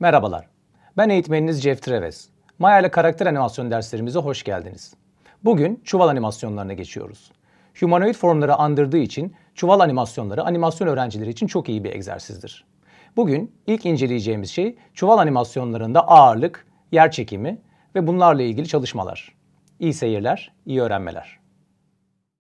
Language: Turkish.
Merhabalar, ben eğitmeniniz Jeff Treves. Maya ile karakter animasyon derslerimize hoş geldiniz. Bugün çuval animasyonlarına geçiyoruz. Humanoid formları andırdığı için çuval animasyonları animasyon öğrencileri için çok iyi bir egzersizdir. Bugün ilk inceleyeceğimiz şey çuval animasyonlarında ağırlık, yer çekimi ve bunlarla ilgili çalışmalar. İyi seyirler, iyi öğrenmeler.